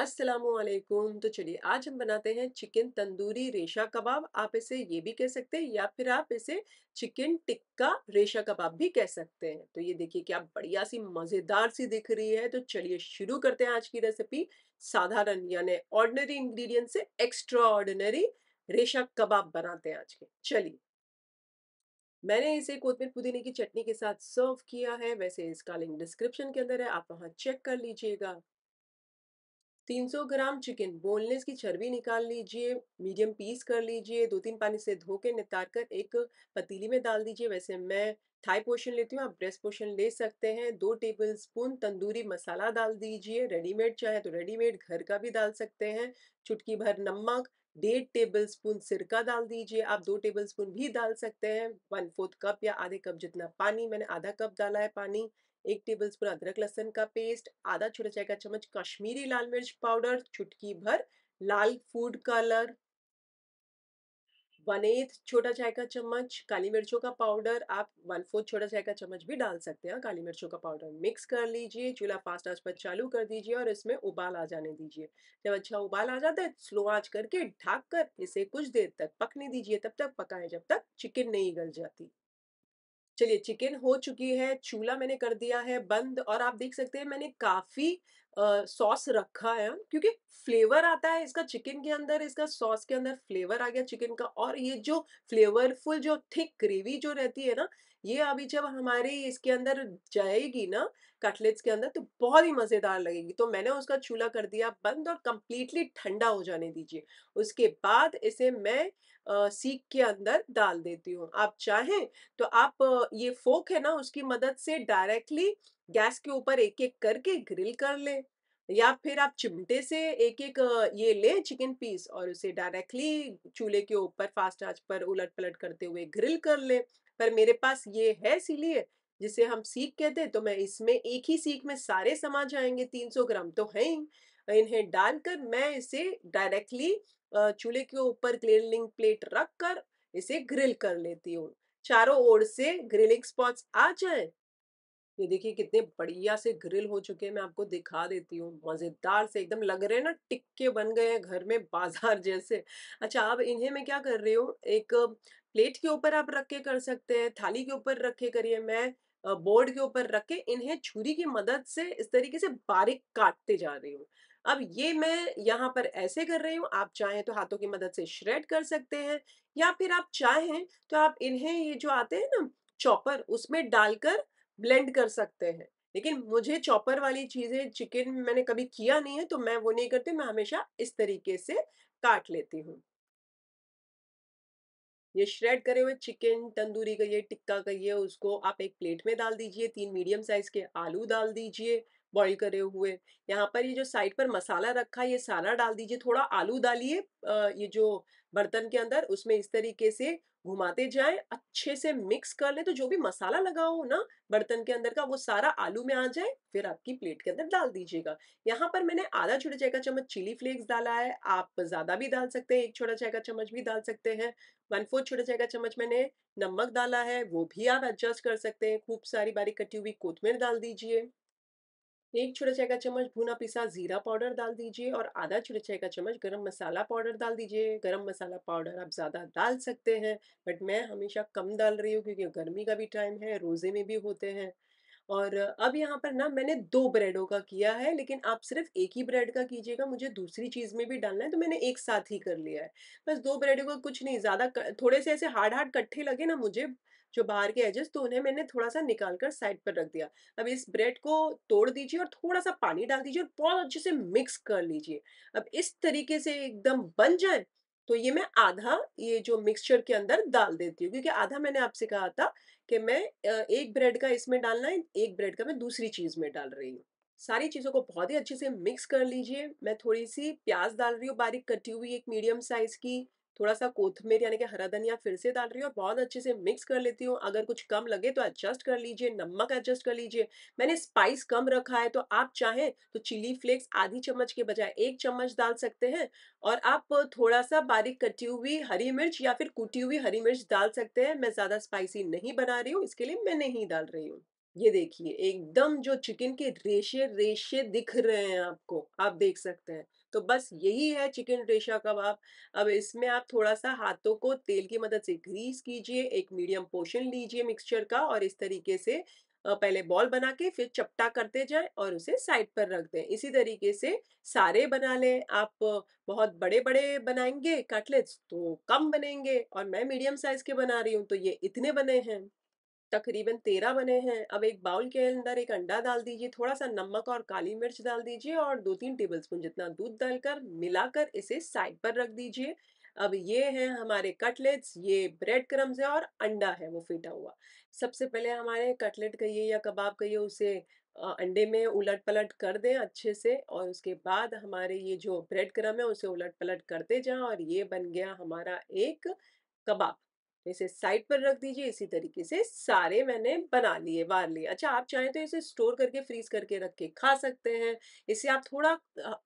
वालेकुम तो चलिए आज हम बनाते हैं चिकन तंदूरी रेशा कबाब आप इसे ये भी कह सकते हैं या फिर आप इसे चिकन टिक्का रेशा कबाब भी कह सकते हैं तो ये देखिए क्या बढ़िया सी मज़ेदार सी दिख रही है तो चलिए शुरू करते हैं आज की रेसिपी साधारण यानी ऑर्डनरी इंग्रेडिएंट से एक्स्ट्रा ऑर्डिनरी रेशा कबाब बनाते हैं आज के चलिए मैंने इसे कोतमीर पुदीने की चटनी के साथ सर्व किया है वैसे इसका लिंक डिस्क्रिप्शन के अंदर है आप वहाँ चेक कर लीजिएगा 300 ग्राम चिकन बोनलेस की चर्बी निकाल लीजिए मीडियम पीस कर लीजिए दो तीन पानी से धो के नितार कर एक पतीली में डाल दीजिए वैसे मैं थाई पोर्शन लेती हूँ आप ब्रेस्ट पोर्शन ले सकते हैं दो टेबल स्पून तंदूरी मसाला डाल दीजिए रेडीमेड चाहे तो रेडीमेड घर का भी डाल सकते हैं चुटकी भर नमक डेढ़ टेबल स्पून सिरका डाल दीजिए आप दो टेबल स्पून भी डाल सकते हैं वन फोर्थ कप या आधे कप जितना पानी मैंने आधा कप डाला है पानी एक टेबल स्पून अदरक लहसन का पेस्ट आधा छोटा चाय का चम्मच कश्मीरी लाल मिर्च पाउडर चुटकी भर लाल फूड कलर वन एथ छोटा चाय का चम्मच काली मिर्चों का पाउडर आप वन फोर्थ छोटा चाय का चम्मच भी डाल सकते हैं काली मिर्चों का पाउडर मिक्स कर लीजिए चूल्हा फास्ट आंच पर चालू कर दीजिए और इसमें उबाल आ जाने दीजिए जब अच्छा उबाल आ जाता है स्लो आंच करके ढाक कर इसे कुछ देर तक पकने दीजिए तब तक पकाएं जब तक चिकन नहीं गल जाती चलिए चिकन हो चुकी है चूल्हा मैंने कर दिया है बंद और आप देख सकते हैं मैंने काफ़ी सॉस रखा है क्योंकि फ्लेवर आता है इसका चिकन के अंदर इसका सॉस के अंदर फ्लेवर आ गया चिकन का और ये जो फ्लेवरफुल जो थिक ग्रेवी जो रहती है ना ये अभी जब हमारे इसके अंदर जाएगी ना कटलेट्स के अंदर तो बहुत ही मज़ेदार लगेगी तो मैंने उसका चूल्हा कर दिया बंद और कम्प्लीटली ठंडा हो जाने दीजिए उसके बाद इसे मैं सीख के अंदर डाल देती हूँ आप चाहें तो आप ये फोक है ना उसकी मदद से डायरेक्टली गैस के ऊपर एक एक करके ग्रिल कर लें या फिर आप चिमटे से एक एक ये ले चिकन पीस और उसे डायरेक्टली चूल्हे के ऊपर फास्ट आंच पर उलट पलट करते हुए ग्रिल कर ले पर मेरे पास ये है इसीलिए जिसे हम सीख कहते हैं तो मैं इसमें एक ही सीख में सारे समा जाएंगे 300 ग्राम तो है ही इन्हें डालकर मैं इसे डायरेक्टली चूल्हे के ऊपर ग्रिलिंग प्लेट रख कर इसे ग्रिल कर लेती हूँ चारों ओर से ग्रिलिंग स्पॉट्स आ जाए ये देखिए कितने बढ़िया से ग्रिल हो चुके हैं मैं आपको दिखा देती हूँ मज़ेदार से एकदम लग रहे हैं ना टिक्के बन गए हैं घर में बाजार जैसे अच्छा आप इन्हें मैं क्या कर रही हूँ एक प्लेट के ऊपर आप रख के कर सकते हैं थाली के ऊपर रखे करिए मैं बोर्ड के ऊपर रख के इन्हें छुरी की मदद से इस तरीके से बारीक काटते जा रही हूँ अब ये मैं यहाँ पर ऐसे कर रही हूँ आप चाहें तो हाथों की मदद से श्रेड कर सकते हैं या फिर आप चाहें तो आप इन्हें ये जो आते हैं ना चॉपर उसमें डालकर ब्लेंड कर सकते हैं लेकिन मुझे चॉपर वाली चीज़ें चिकन मैंने कभी किया नहीं है तो मैं वो नहीं करती मैं हमेशा इस तरीके से काट लेती हूँ ये श्रेड करे हुए चिकन तंदूरी ये टिक्का ये उसको आप एक प्लेट में डाल दीजिए तीन मीडियम साइज के आलू डाल दीजिए बॉईल करे हुए यहाँ पर ये जो साइड पर मसाला रखा है ये सारा डाल दीजिए थोड़ा आलू डालिए ये जो बर्तन के अंदर उसमें इस तरीके से घुमाते जाए अच्छे से मिक्स कर ले तो जो भी मसाला लगा हो ना बर्तन के अंदर का वो सारा आलू में आ जाए फिर आपकी प्लेट के अंदर डाल दीजिएगा यहाँ पर मैंने आधा छोटा चाय का चम्मच चिली फ्लेक्स डाला है आप ज़्यादा भी डाल सकते हैं एक छोटा चाय का चम्मच भी डाल सकते हैं वन फोर्थ छोटा चाय का चम्मच मैंने नमक डाला है वो भी आप एडजस्ट कर सकते हैं खूब सारी बारीक कटी हुई कोथमीर डाल दीजिए एक छोटा चाय का चम्मच भुना पिसा जीरा पाउडर डाल दीजिए और आधा छोटा चाय का चम्मच गरम मसाला पाउडर डाल दीजिए गरम मसाला पाउडर आप ज़्यादा डाल सकते हैं बट मैं हमेशा कम डाल रही हूँ क्योंकि गर्मी का भी टाइम है रोज़े में भी होते हैं और अब यहाँ पर ना मैंने दो ब्रेडों का किया है लेकिन आप सिर्फ एक ही ब्रेड का कीजिएगा मुझे दूसरी चीज़ में भी डालना है तो मैंने एक साथ ही कर लिया है बस दो ब्रेडों का कुछ नहीं ज़्यादा थोड़े से ऐसे हार्ड हार्ड कट्ठे लगे ना मुझे जो बाहर के एजेस तो उन्हें मैंने थोड़ा सा निकाल कर साइड पर रख दिया अब इस ब्रेड को तोड़ दीजिए और थोड़ा सा पानी डाल दीजिए और बहुत अच्छे से मिक्स कर लीजिए अब इस तरीके से एकदम बन जाए तो ये मैं आधा ये जो मिक्सचर के अंदर डाल देती हूँ क्योंकि आधा मैंने आपसे कहा था कि मैं एक ब्रेड का इसमें डालना है एक ब्रेड का मैं दूसरी चीज़ में डाल रही हूँ सारी चीज़ों को बहुत ही अच्छे से मिक्स कर लीजिए मैं थोड़ी सी प्याज डाल रही हूँ बारीक कटी हुई एक मीडियम साइज़ की थोड़ा सा कोथमेर यानी कि हरा धनिया फिर से डाल रही हूँ और बहुत अच्छे से मिक्स कर लेती हूँ अगर कुछ कम लगे तो एडजस्ट कर लीजिए नमक एडजस्ट कर लीजिए मैंने स्पाइस कम रखा है तो आप चाहें तो चिली फ्लेक्स आधी चम्मच के बजाय एक चम्मच डाल सकते हैं और आप थोड़ा सा बारीक कटी हुई हरी मिर्च या फिर कुटी हुई हरी मिर्च डाल सकते हैं मैं ज़्यादा स्पाइसी नहीं बना रही हूँ इसके लिए मैं नहीं डाल रही हूँ ये देखिए एकदम जो चिकन के रेशे रेशे दिख रहे हैं आपको आप देख सकते हैं तो बस यही है चिकन रेशा कबाब अब इसमें आप थोड़ा सा हाथों को तेल की मदद से ग्रीस कीजिए एक मीडियम पोर्शन लीजिए मिक्सचर का और इस तरीके से पहले बॉल बना के फिर चपटा करते जाए और उसे साइड पर रख दें इसी तरीके से सारे बना लें आप बहुत बड़े बड़े बनाएंगे कटलेट्स तो कम बनेंगे और मैं मीडियम साइज के बना रही हूँ तो ये इतने बने हैं तकरीबन तेरह बने हैं अब एक बाउल के अंदर एक अंडा डाल दीजिए थोड़ा सा नमक और काली मिर्च डाल दीजिए और दो तीन टेबलस्पून जितना दूध डालकर मिलाकर इसे साइड पर रख दीजिए अब ये हैं हमारे कटलेट्स ये ब्रेड क्रम्स है और अंडा है वो फेटा हुआ सबसे पहले हमारे कटलेट कहिए या कबाब कहिए उसे अंडे में उलट पलट कर दें अच्छे से और उसके बाद हमारे ये जो ब्रेड क्रम है उसे उलट पलट करते जाएं और ये बन गया हमारा एक कबाब तो इसे साइड पर रख दीजिए इसी तरीके से सारे मैंने बना लिए वार लिए अच्छा आप चाहें तो इसे स्टोर करके फ्रीज करके रख के खा सकते हैं इसे आप थोड़ा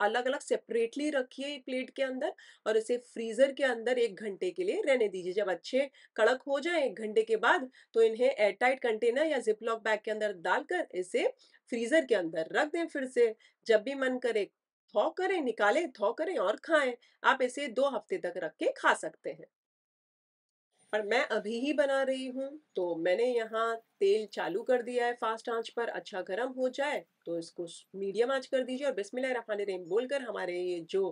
अलग अलग सेपरेटली रखिए प्लेट के अंदर और इसे फ्रीजर के अंदर एक घंटे के लिए रहने दीजिए जब अच्छे कड़क हो जाए एक घंटे के बाद तो इन्हें एयरटाइट कंटेनर या जिपलॉक बैग के अंदर डालकर इसे फ्रीजर के अंदर रख दें फिर से जब भी मन करे थॉ करें निकालें थॉ करें और खाएं आप इसे दो हफ्ते तक रख के खा सकते हैं और मैं अभी ही बना रही हूँ तो मैंने यहाँ तेल चालू कर दिया है फास्ट आंच पर अच्छा गर्म हो जाए तो इसको मीडियम आंच कर दीजिए और बिस्मिल रही बोलकर हमारे ये जो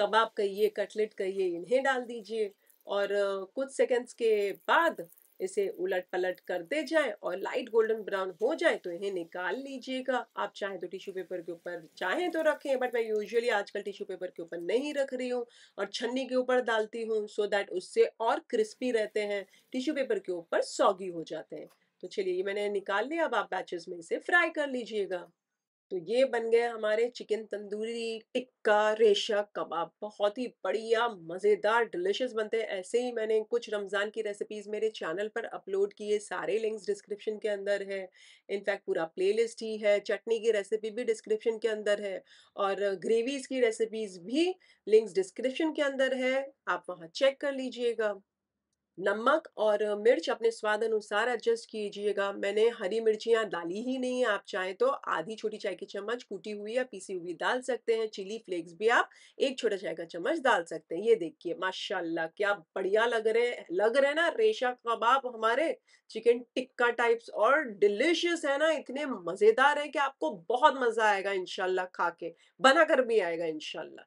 कबाब कहिए कटलेट कहिए इन्हें डाल दीजिए और कुछ सेकंड्स के बाद इसे उलट पलट कर दे जाए और लाइट गोल्डन ब्राउन हो जाए तो इन्हें निकाल लीजिएगा आप चाहे तो टिश्यू पेपर के ऊपर चाहें तो रखें बट मैं यूजुअली आजकल टिश्यू पेपर के ऊपर नहीं रख रही हूँ और छन्नी के ऊपर डालती हूँ सो दैट उससे और क्रिस्पी रहते हैं टिश्यू पेपर के ऊपर सौगी हो जाते हैं तो चलिए ये मैंने निकाल लिया अब आप बैचेस में इसे फ्राई कर लीजिएगा तो ये बन गए हमारे चिकन तंदूरी टिक्का रेशा कबाब बहुत ही बढ़िया मज़ेदार डिलिशियस बनते हैं ऐसे ही मैंने कुछ रमज़ान की रेसिपीज़ मेरे चैनल पर अपलोड किए सारे लिंक्स डिस्क्रिप्शन के अंदर है इनफैक्ट पूरा प्लेलिस्ट ही है चटनी की रेसिपी भी डिस्क्रिप्शन के अंदर है और ग्रेवीज़ की रेसिपीज़ भी लिंक्स डिस्क्रिप्शन के अंदर है आप वहाँ चेक कर लीजिएगा नमक और मिर्च अपने स्वाद अनुसार एडजस्ट कीजिएगा मैंने हरी मिर्चियाँ डाली ही नहीं है आप चाहें तो आधी छोटी चाय की चम्मच कूटी हुई या पीसी हुई डाल सकते हैं चिली फ्लेक्स भी आप एक छोटा चाय का चम्मच डाल सकते हैं ये देखिए माशाल्लाह क्या बढ़िया लग रहे हैं लग रहे ना रेशा कबाब हमारे चिकन टिक्का टाइप्स और डिलिशियस है ना इतने मज़ेदार है कि आपको बहुत मज़ा आएगा इनशाला खा के बना कर भी आएगा इनशाला